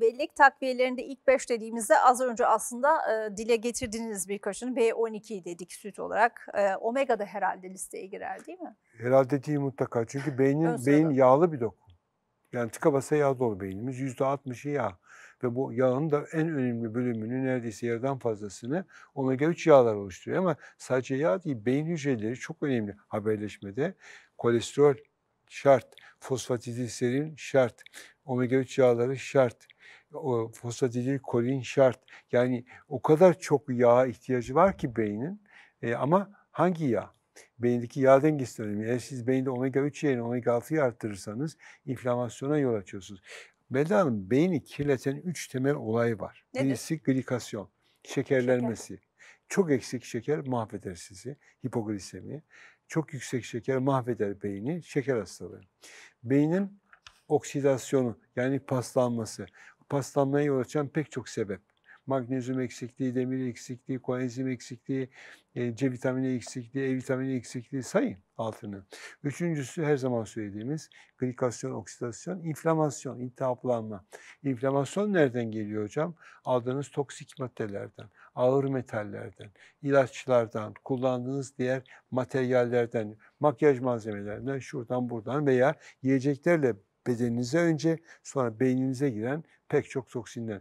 Bellek takviyelerinde ilk 5 dediğimizde az önce aslında e, dile getirdiğiniz bir birkaçını B12 dedik süt olarak. E, omega da herhalde listeye girer değil mi? Herhalde değil mutlaka. Çünkü beynin beyin yağlı bir doku. Yani tıka basa yağ dolu beynimiz. %60'ı yağ. Ve bu yağın da en önemli bölümünü neredeyse yarıdan fazlasını omega 3 yağlar oluşturuyor. Ama sadece yağ değil beyin hücreleri çok önemli haberleşmede. Kolesterol şart, fosfatidilserin şart, omega 3 yağları şart o fosfatidil kolin şart. Yani o kadar çok yağ ihtiyacı var ki beynin. E, ama hangi yağ? Beyindeki yağ dengesi önemli. Eğer siz beyinde omega 3 yerine omega 6'yı arttırırsanız inflamasyona yol açıyorsunuz. Melda Hanım beyni kirleten üç temel olay var. Nedir? Birisi glikasyon, şekerlenmesi. Şeker. Çok eksik şeker mahveder sizi, hipoglisemi. Çok yüksek şeker mahveder beyni, şeker hastalığı. Beynin oksidasyonu yani paslanması paslanmaya yol açan pek çok sebep. Magnezyum eksikliği, demir eksikliği, koenzim eksikliği, e, C vitamini eksikliği, E vitamini eksikliği sayın altını. Üçüncüsü her zaman söylediğimiz glikasyon, oksidasyon, inflamasyon, iltihaplanma. İnflamasyon nereden geliyor hocam? Aldığınız toksik maddelerden, ağır metallerden, ilaçlardan, kullandığınız diğer materyallerden, makyaj malzemelerinden, şuradan buradan veya yiyeceklerle bedeninize önce sonra beyninize giren pek çok toksinden.